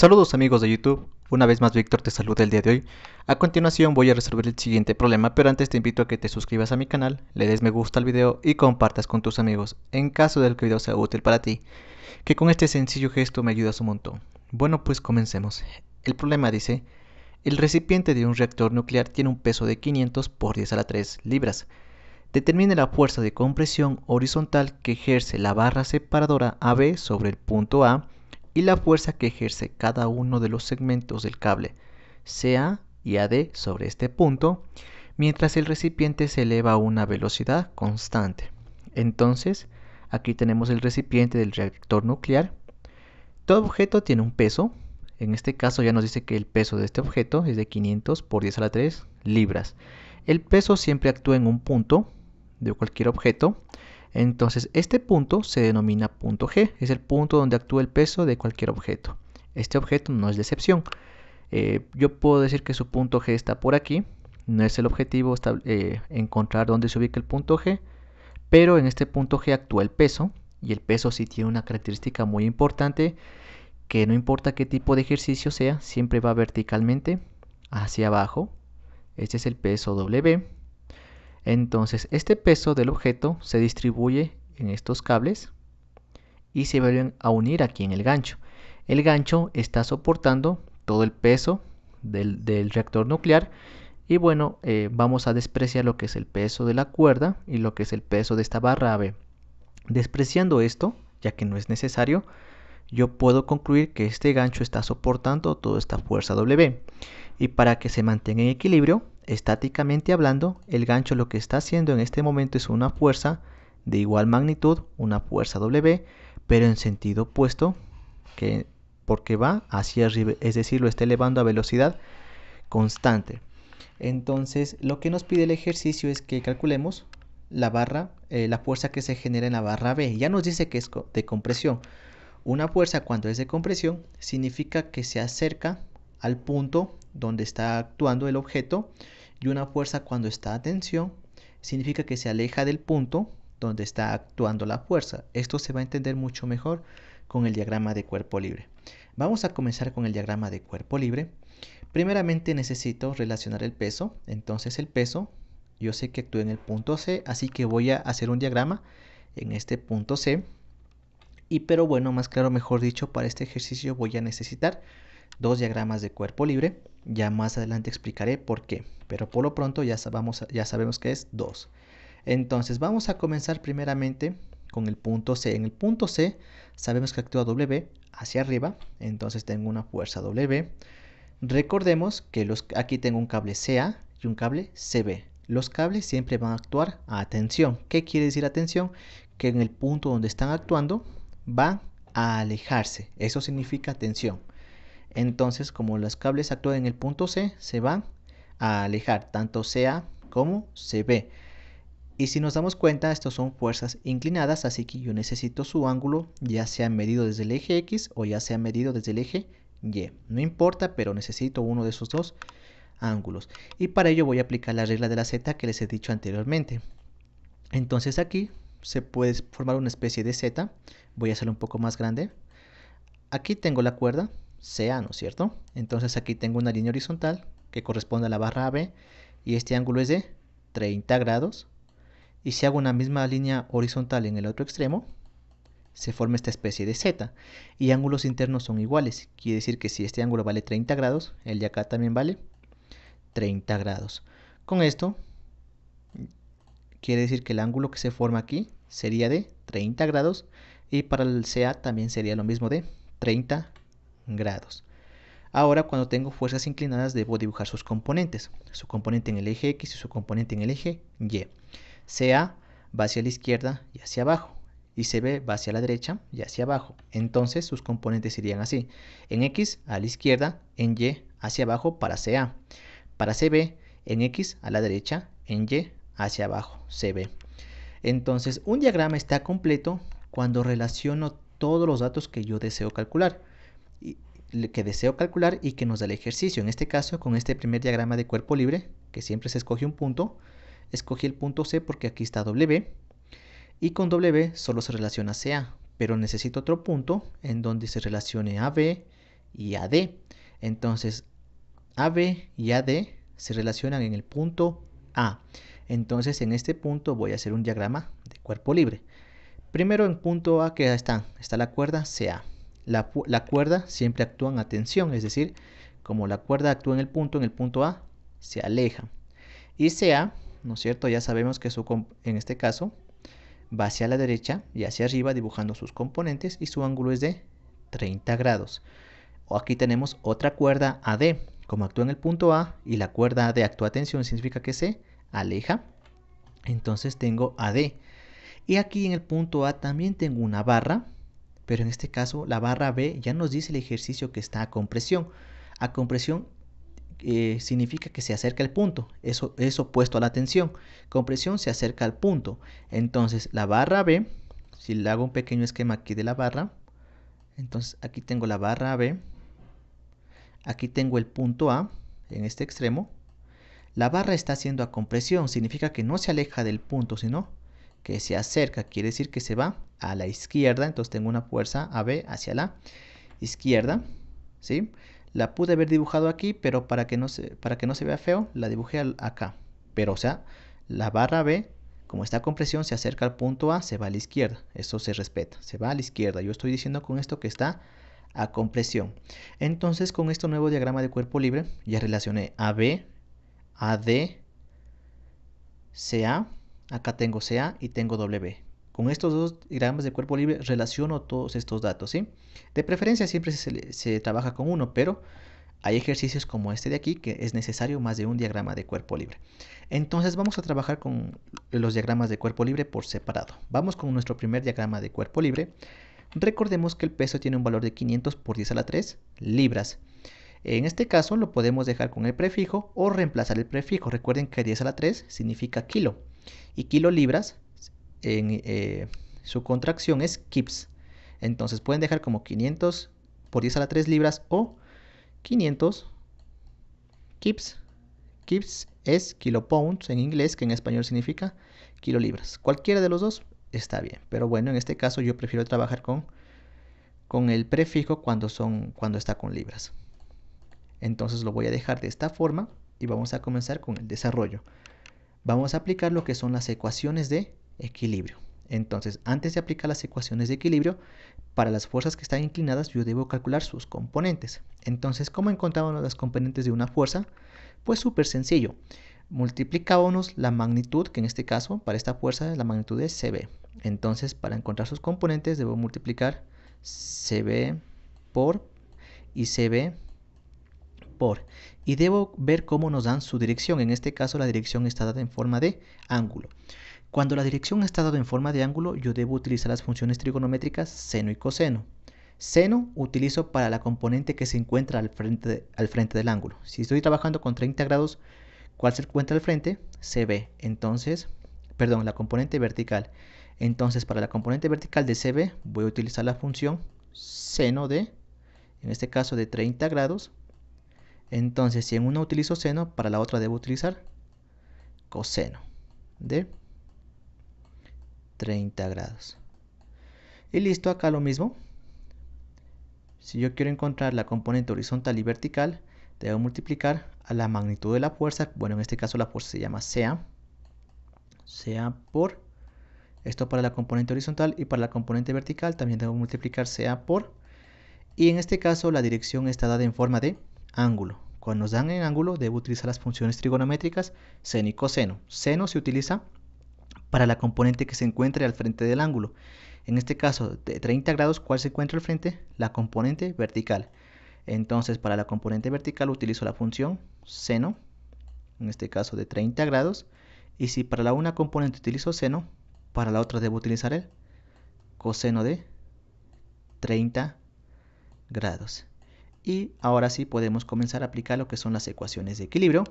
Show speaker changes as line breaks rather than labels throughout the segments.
Saludos amigos de YouTube, una vez más Víctor te saluda el día de hoy. A continuación voy a resolver el siguiente problema, pero antes te invito a que te suscribas a mi canal, le des me gusta al video y compartas con tus amigos, en caso de que el video sea útil para ti, que con este sencillo gesto me ayudas un montón. Bueno pues comencemos. El problema dice, el recipiente de un reactor nuclear tiene un peso de 500 por 10 a la 3 libras. Determine la fuerza de compresión horizontal que ejerce la barra separadora AB sobre el punto A y la fuerza que ejerce cada uno de los segmentos del cable CA y AD sobre este punto, mientras el recipiente se eleva a una velocidad constante. Entonces, aquí tenemos el recipiente del reactor nuclear. Todo objeto tiene un peso. En este caso ya nos dice que el peso de este objeto es de 500 por 10 a la 3 libras. El peso siempre actúa en un punto de cualquier objeto entonces, este punto se denomina punto G, es el punto donde actúa el peso de cualquier objeto. Este objeto no es de excepción. Eh, yo puedo decir que su punto G está por aquí, no es el objetivo eh, encontrar dónde se ubica el punto G, pero en este punto G actúa el peso, y el peso sí tiene una característica muy importante, que no importa qué tipo de ejercicio sea, siempre va verticalmente hacia abajo. Este es el peso W entonces, este peso del objeto se distribuye en estos cables y se vuelven a unir aquí en el gancho. El gancho está soportando todo el peso del, reactor nuclear y bueno, eh, vamos a despreciar lo que es el peso de la cuerda y lo que es el peso de esta barra AB. Despreciando esto, ya que no es necesario, yo puedo concluir que este gancho está soportando toda esta fuerza W. Y para que se mantenga en equilibrio, Estáticamente hablando, el gancho lo que está haciendo en este momento es una fuerza de igual magnitud, una fuerza W, pero en sentido opuesto, que porque va hacia arriba, es decir, lo está elevando a velocidad constante. Entonces, lo que nos pide el ejercicio es que calculemos la barra, eh, la fuerza que se genera en la barra B. Ya nos dice que es de compresión. Una fuerza cuando es de compresión significa que se acerca al punto donde está actuando el objeto y una fuerza cuando está a tensión significa que se aleja del punto donde está actuando la fuerza. Esto se va a entender mucho mejor con el diagrama de cuerpo libre. Vamos a comenzar con el diagrama de cuerpo libre. Primeramente necesito relacionar el peso, entonces el peso yo sé que actúe en el punto C, así que voy a hacer un diagrama en este punto C. Y pero bueno, más claro, mejor dicho, para este ejercicio voy a necesitar dos diagramas de cuerpo libre. Ya más adelante explicaré por qué, pero por lo pronto ya, sabemos que es 2. Entonces vamos a comenzar primeramente con el punto C. En el punto C sabemos que actúa W hacia arriba, entonces tengo una fuerza W. Recordemos que los, aquí tengo un cable CA y un cable CB. Los cables siempre van a actuar a tensión. ¿Qué quiere decir atención? Que en el punto donde están actuando van a alejarse. Eso significa tensión. Entonces, como los cables actúan en el punto C, se van a alejar tanto CA como CB. Y si nos damos cuenta, estos son fuerzas inclinadas, así que yo necesito su ángulo ya sea medido desde el eje X o ya sea medido desde el eje Y. No importa, pero necesito uno de esos dos ángulos. Y para ello voy a aplicar la regla de la Z que les he dicho anteriormente. Entonces aquí se puede formar una especie de Z. Voy a hacerlo un poco más grande. Aquí tengo la cuerda, sea ¿no es cierto? Entonces aquí tengo una línea horizontal que corresponde a la barra AB y este ángulo es de 30 grados. Y si hago una misma línea horizontal en el otro extremo, se forma esta especie de Z. Y ángulos internos son iguales, quiere decir que si este ángulo vale 30 grados, el de acá también vale 30 grados. Con esto, quiere decir que el ángulo que se forma aquí sería de 30 grados y para el CA también sería lo mismo de 30 grados grados. Ahora cuando tengo fuerzas inclinadas debo dibujar sus componentes, su componente en el eje X y su componente en el eje Y. CA va hacia la izquierda y hacia abajo, y CB va hacia la derecha y hacia abajo. Entonces sus componentes irían así, en X a la izquierda, en Y hacia abajo para CA, para CB en X a la derecha, en Y hacia abajo, CB. Entonces un diagrama está completo cuando relaciono todos los datos que yo deseo calcular que deseo calcular y que nos da el ejercicio. En este caso, con este primer diagrama de cuerpo libre, que siempre se escoge un punto, escogí el punto C porque aquí está W, y con W solo se relaciona CA, pero necesito otro punto en donde se relacione AB y AD. Entonces, AB y AD se relacionan en el punto A. Entonces, en este punto voy a hacer un diagrama de cuerpo libre. Primero en punto A que está. está la cuerda CA la, cuerda siempre actúa en tensión, es decir, como la cuerda actúa en el punto, en el punto A se aleja. Y sea ¿no es cierto? Ya sabemos que su, en este caso va hacia la derecha y hacia arriba dibujando sus componentes y su ángulo es de 30 grados. O aquí tenemos otra cuerda AD, como actúa en el punto A y la cuerda AD actúa a tensión, significa que se aleja. Entonces tengo AD. Y aquí en el punto A también tengo una barra pero en este caso la barra B ya nos dice el ejercicio que está a compresión. A compresión eh, significa que se acerca el punto, eso es opuesto a la tensión. Compresión se acerca al punto. Entonces la barra B, si le hago un pequeño esquema aquí de la barra, entonces aquí tengo la barra B, aquí tengo el punto A en este extremo, la barra está haciendo a compresión, significa que no se aleja del punto, sino que se acerca, quiere decir que se va a la izquierda, entonces tengo una fuerza AB hacia la izquierda, ¿sí? La pude haber dibujado aquí, pero para que no se, para que no se vea feo, la dibujé acá. Pero o sea, la barra B, como está a compresión se acerca al punto A, se va a la izquierda. Eso se respeta, se va a la izquierda. Yo estoy diciendo con esto que está a compresión. Entonces, con este nuevo diagrama de cuerpo libre, ya relacioné AB, AD, CA, acá tengo CA y tengo W. Con estos dos diagramas de cuerpo libre relaciono todos estos datos, ¿sí? De preferencia siempre se, se trabaja con uno, pero hay ejercicios como este de aquí que es necesario más de un diagrama de cuerpo libre. Entonces vamos a trabajar con los diagramas de cuerpo libre por separado. Vamos con nuestro primer diagrama de cuerpo libre. Recordemos que el peso tiene un valor de 500 por 10 a la 3 libras. En este caso lo podemos dejar con el prefijo o reemplazar el prefijo. Recuerden que 10 a la 3 significa kilo y kilo libras en eh, su contracción es kips. Entonces pueden dejar como 500 por 10 a la 3 libras o 500 kips. Kips es kilopounds en inglés, que en español significa kilolibras. Cualquiera de los dos está bien, pero bueno, en este caso yo prefiero trabajar con, con el prefijo cuando, son, cuando está con libras. Entonces lo voy a dejar de esta forma y vamos a comenzar con el desarrollo. Vamos a aplicar lo que son las ecuaciones de equilibrio. Entonces, antes de aplicar las ecuaciones de equilibrio, para las fuerzas que están inclinadas yo debo calcular sus componentes. Entonces, ¿cómo encontrábamos las componentes de una fuerza? Pues súper sencillo. Multiplicábamos la magnitud, que en este caso para esta fuerza la magnitud es CB. Entonces, para encontrar sus componentes debo multiplicar CB por y CB por. Y debo ver cómo nos dan su dirección. En este caso la dirección está dada en forma de ángulo. Cuando la dirección está dada en forma de ángulo, yo debo utilizar las funciones trigonométricas seno y coseno. Seno utilizo para la componente que se encuentra al frente, del ángulo. Si estoy trabajando con 30 grados, ¿cuál se encuentra al frente? Cb, Entonces, perdón, la componente vertical. Entonces, para la componente vertical de CB, voy a utilizar la función seno de, en este caso de 30 grados. Entonces, si en una utilizo seno, para la otra debo utilizar coseno de 30 grados. Y listo, acá lo mismo. Si yo quiero encontrar la componente horizontal y vertical, debo multiplicar a la magnitud de la fuerza. Bueno, en este caso la fuerza se llama sea. Sea por. Esto para la componente horizontal y para la componente vertical también debo multiplicar sea por. Y en este caso la dirección está dada en forma de ángulo. Cuando nos dan en ángulo, debo utilizar las funciones trigonométricas seno y coseno. Seno se utiliza para la componente que se encuentre al frente del ángulo. En este caso, de 30 grados, ¿cuál se encuentra al frente? La componente vertical. Entonces, para la componente vertical utilizo la función seno, en este caso de 30 grados. Y si para la una componente utilizo seno, para la otra debo utilizar el coseno de 30 grados. Y ahora sí podemos comenzar a aplicar lo que son las ecuaciones de equilibrio.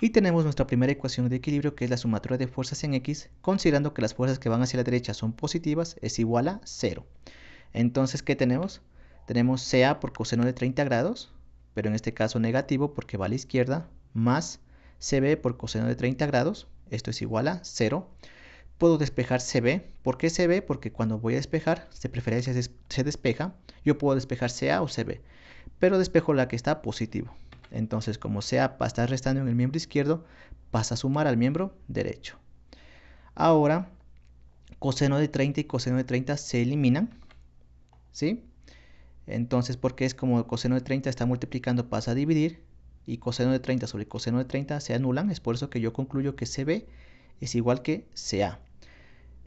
Y tenemos nuestra primera ecuación de equilibrio que es la sumatoria de fuerzas en X, considerando que las fuerzas que van hacia la derecha son positivas, es igual a 0. Entonces, ¿qué tenemos? Tenemos CA por coseno de 30 grados, pero en este caso negativo porque va a la izquierda, más CB por coseno de 30 grados, esto es igual a 0. Puedo despejar CB, ¿por qué CB? Porque cuando voy a despejar, de preferencia se despeja, yo puedo despejar CA o CB, pero despejo la que está positivo. Entonces, como sea, estar restando en el miembro izquierdo, pasa a sumar al miembro derecho. Ahora, coseno de 30 y coseno de 30 se eliminan, ¿sí? Entonces, porque es como coseno de 30 está multiplicando, pasa a dividir, y coseno de 30 sobre coseno de 30 se anulan, es por eso que yo concluyo que CB es igual que CA.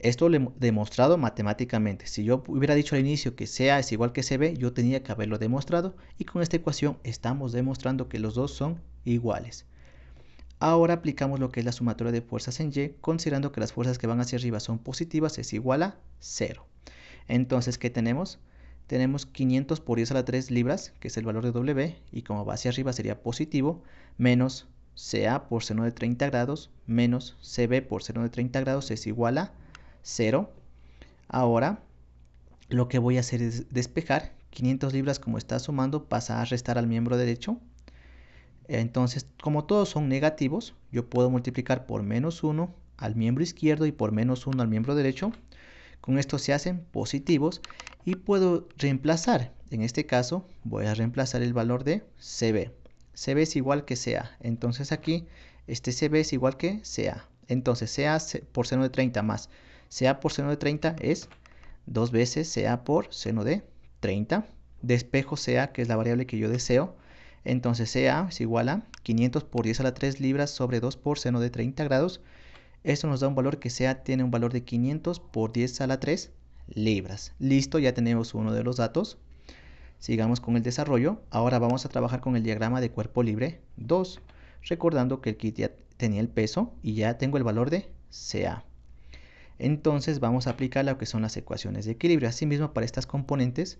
Esto lo he demostrado matemáticamente. Si yo hubiera dicho al inicio que CA es igual que CB, yo tenía que haberlo demostrado. Y con esta ecuación estamos demostrando que los dos son iguales. Ahora aplicamos lo que es la sumatoria de fuerzas en Y, considerando que las fuerzas que van hacia arriba son positivas, es igual a 0. Entonces, ¿qué tenemos? Tenemos 500 por 10 a la 3 libras, que es el valor de W, y como va hacia arriba sería positivo, menos CA por seno de 30 grados, menos CB por seno de 30 grados es igual a 0. Ahora lo que voy a hacer es despejar 500 libras como está sumando pasa a restar al miembro derecho. Entonces, como todos son negativos, yo puedo multiplicar por menos 1 al miembro izquierdo y por menos 1 al miembro derecho. Con esto se hacen positivos y puedo reemplazar. En este caso, voy a reemplazar el valor de CB. CB es igual que CA. Entonces aquí, este CB es igual que CA. Entonces, CA por seno de 30 más CA por seno de 30 es 2 veces CA por seno de 30. Despejo CA, que es la variable que yo deseo. Entonces CA es igual a 500 por 10 a la 3 libras sobre 2 por seno de 30 grados. Esto nos da un valor que CA tiene un valor de 500 por 10 a la 3 libras. Listo, ya tenemos uno de los datos. Sigamos con el desarrollo. Ahora vamos a trabajar con el diagrama de cuerpo libre 2, recordando que el kit ya tenía el peso y ya tengo el valor de CA. Entonces vamos a aplicar lo que son las ecuaciones de equilibrio. Asimismo, para estas componentes,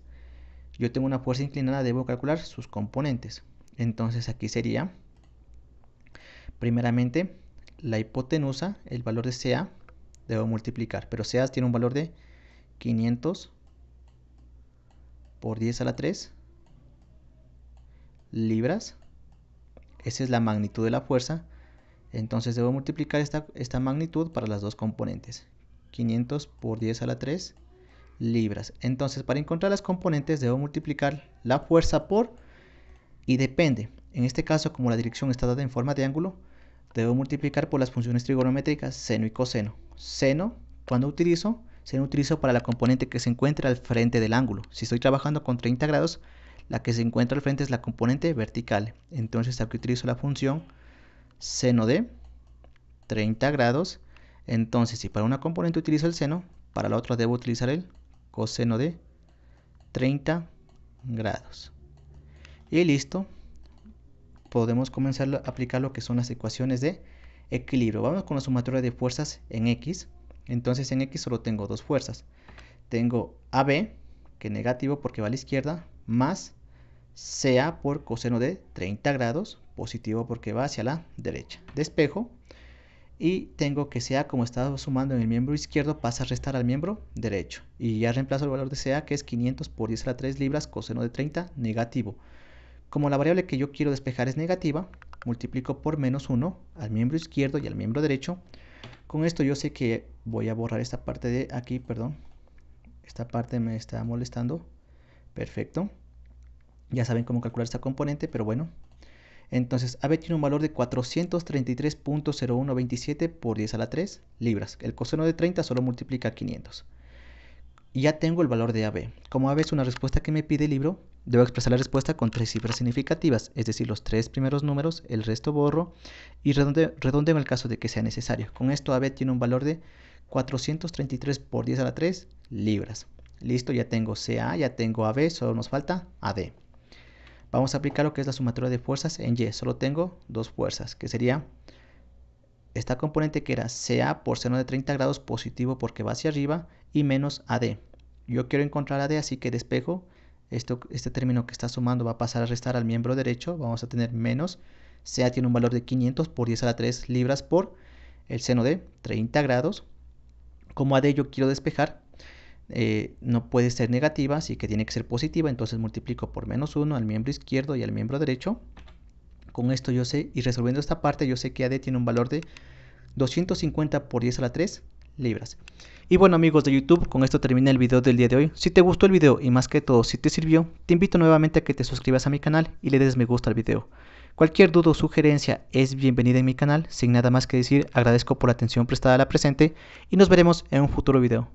yo tengo una fuerza inclinada, debo calcular sus componentes. Entonces aquí sería, primeramente, la hipotenusa, el valor de CA, debo multiplicar. Pero CA tiene un valor de 500 por 10 a la 3 libras. Esa es la magnitud de la fuerza. Entonces debo multiplicar esta, esta magnitud para las dos componentes. 500 por 10 a la 3 libras. Entonces, para encontrar las componentes debo multiplicar la fuerza por y depende. En este caso, como la dirección está dada en forma de ángulo, debo multiplicar por las funciones trigonométricas seno y coseno. Seno, cuando utilizo, seno utilizo para la componente que se encuentra al frente del ángulo. Si estoy trabajando con 30 grados, la que se encuentra al frente es la componente vertical. Entonces aquí utilizo la función seno de 30 grados entonces, si para una componente utilizo el seno, para la otra debo utilizar el coseno de 30 grados. Y listo. Podemos comenzar a aplicar lo que son las ecuaciones de equilibrio. Vamos con la sumatoria de fuerzas en X. Entonces en X solo tengo dos fuerzas. Tengo AB, que es negativo porque va a la izquierda, más CA por coseno de 30 grados, positivo porque va hacia la derecha. Despejo y tengo que sea como estaba sumando en el miembro izquierdo pasa a restar al miembro derecho y ya reemplazo el valor de sea que es 500 por 10 a la 3 libras coseno de 30 negativo como la variable que yo quiero despejar es negativa multiplico por menos 1 al miembro izquierdo y al miembro derecho con esto yo sé que voy a borrar esta parte de aquí perdón esta parte me está molestando perfecto ya saben cómo calcular esta componente pero bueno entonces, AB tiene un valor de 433.0127 por 10 a la 3 libras. El coseno de 30 solo multiplica 500. ya tengo el valor de AB. Como AB es una respuesta que me pide el libro, debo expresar la respuesta con tres cifras significativas, es decir, los tres primeros números, el resto borro y redondeo, redondeo en el caso de que sea necesario. Con esto AB tiene un valor de 433 por 10 a la 3 libras. Listo, ya tengo CA, ya tengo AB, solo nos falta AD. Vamos a aplicar lo que es la sumatoria de fuerzas en Y. Solo tengo dos fuerzas, que sería esta componente que era CA por seno de 30 grados positivo porque va hacia arriba y menos AD. Yo quiero encontrar AD, así que despejo. este término que está sumando va a pasar a restar al miembro derecho. Vamos a tener menos. CA tiene un valor de 500 por 10 a la 3 libras por el seno de 30 grados. Como AD yo quiero despejar, eh, no puede ser negativa, así que tiene que ser positiva, entonces multiplico por menos 1 al miembro izquierdo y al miembro derecho. Con esto yo sé, y resolviendo esta parte, yo sé que AD tiene un valor de 250 por 10 a la 3 libras. Y bueno amigos de YouTube, con esto termina el video del día de hoy. Si te gustó el video y más que todo si te sirvió, te invito nuevamente a que te suscribas a mi canal y le des me gusta al video. Cualquier duda o sugerencia es bienvenida en mi canal. Sin nada más que decir, agradezco por la atención prestada a la presente y nos veremos en un futuro video.